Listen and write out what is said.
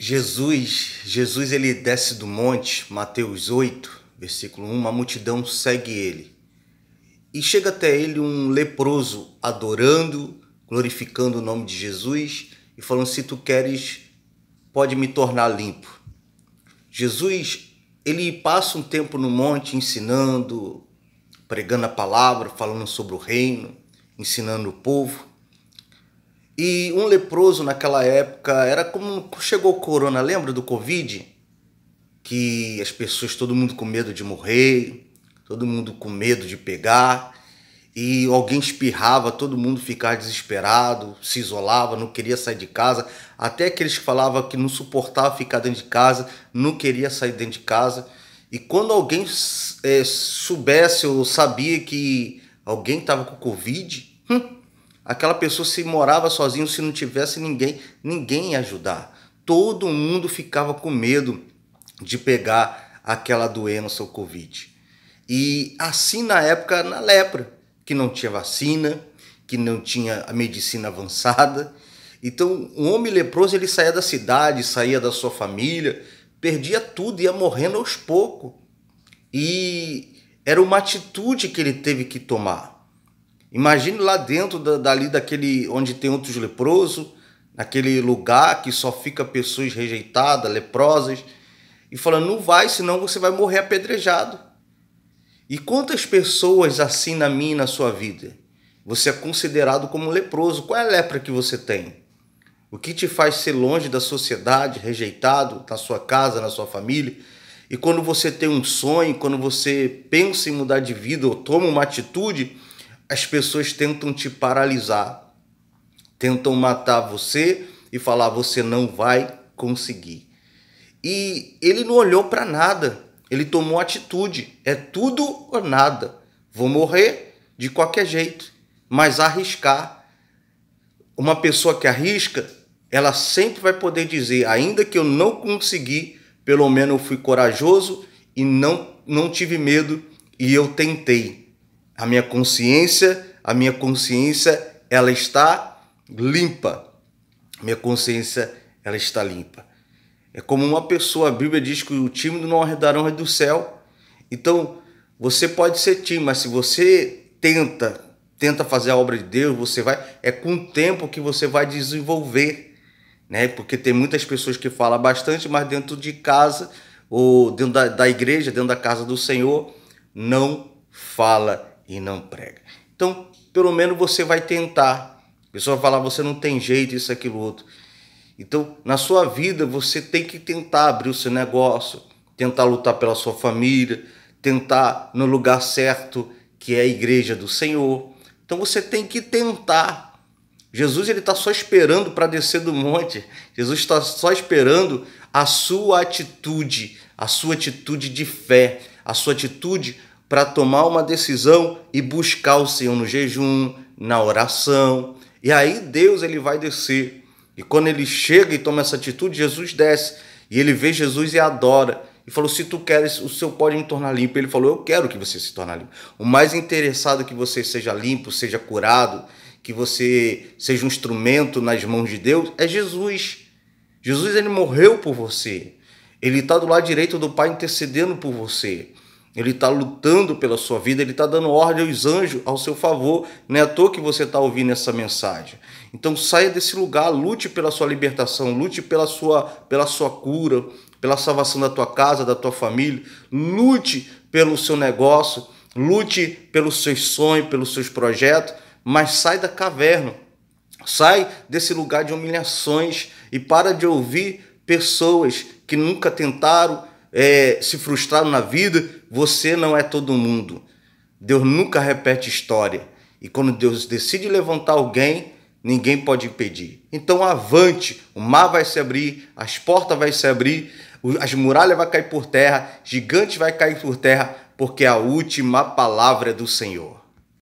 Jesus, Jesus ele desce do monte, Mateus 8, versículo 1, uma multidão segue ele. E chega até ele um leproso adorando, glorificando o nome de Jesus e falando: "Se tu queres, pode me tornar limpo". Jesus, ele passa um tempo no monte ensinando, pregando a palavra, falando sobre o reino, ensinando o povo. E um leproso naquela época era como chegou o corona, lembra do Covid? Que as pessoas, todo mundo com medo de morrer, todo mundo com medo de pegar, e alguém espirrava, todo mundo ficava desesperado, se isolava, não queria sair de casa, até aqueles que falavam que não suportava ficar dentro de casa, não queria sair dentro de casa. E quando alguém é, soubesse ou sabia que alguém estava com Covid, hum, Aquela pessoa se morava sozinho, se não tivesse ninguém, ninguém ia ajudar. Todo mundo ficava com medo de pegar aquela doença, o Covid. E assim na época, na lepra, que não tinha vacina, que não tinha a medicina avançada. Então, um homem leproso ele saía da cidade, saía da sua família, perdia tudo, ia morrendo aos poucos. E era uma atitude que ele teve que tomar. Imagine lá dentro da, dali daquele onde tem outros leprosos, naquele lugar que só fica pessoas rejeitadas, leprosas, e falando: não vai, senão você vai morrer apedrejado. E quantas pessoas assim na minha e na sua vida? Você é considerado como leproso. Qual é a lepra que você tem? O que te faz ser longe da sociedade, rejeitado na sua casa, na sua família? E quando você tem um sonho, quando você pensa em mudar de vida ou toma uma atitude, as pessoas tentam te paralisar, tentam matar você e falar você não vai conseguir. E ele não olhou para nada, ele tomou atitude, é tudo ou nada. Vou morrer de qualquer jeito, mas arriscar. Uma pessoa que arrisca, ela sempre vai poder dizer, ainda que eu não consegui, pelo menos eu fui corajoso e não não tive medo e eu tentei a minha consciência, a minha consciência, ela está limpa. Minha consciência, ela está limpa. É como uma pessoa, a Bíblia diz que o tímido não arredarão do céu. Então, você pode ser tímido, mas se você tenta, tenta fazer a obra de Deus, você vai, é com o tempo que você vai desenvolver, né? Porque tem muitas pessoas que falam bastante, mas dentro de casa ou dentro da, da igreja, dentro da casa do Senhor, não fala e não prega. Então, pelo menos você vai tentar. A pessoa vai falar, você não tem jeito, isso, aquilo, outro. Então, na sua vida, você tem que tentar abrir o seu negócio, tentar lutar pela sua família, tentar no lugar certo, que é a igreja do Senhor. Então, você tem que tentar. Jesus ele está só esperando para descer do monte. Jesus está só esperando a sua atitude, a sua atitude de fé, a sua atitude para tomar uma decisão e buscar o Senhor no jejum, na oração. E aí Deus ele vai descer. E quando ele chega e toma essa atitude, Jesus desce. E ele vê Jesus e adora. E falou: Se tu queres, o Senhor pode me tornar limpo. Ele falou: Eu quero que você se torne limpo. O mais interessado é que você seja limpo, seja curado, que você seja um instrumento nas mãos de Deus, é Jesus. Jesus ele morreu por você. Ele está do lado direito do Pai intercedendo por você. Ele está lutando pela sua vida, ele está dando ordem aos anjos ao seu favor. Não é à toa que você está ouvindo essa mensagem. Então saia desse lugar, lute pela sua libertação, lute pela sua, pela sua cura, pela salvação da tua casa, da tua família, lute pelo seu negócio, lute pelos seus sonhos, pelos seus projetos, mas sai da caverna, sai desse lugar de humilhações e para de ouvir pessoas que nunca tentaram, é, se frustraram na vida, você não é todo mundo. Deus nunca repete história. E quando Deus decide levantar alguém, ninguém pode impedir. Então avante, o mar vai se abrir, as portas vai se abrir, as muralhas vai cair por terra, gigante vai cair por terra, porque é a última palavra é do Senhor.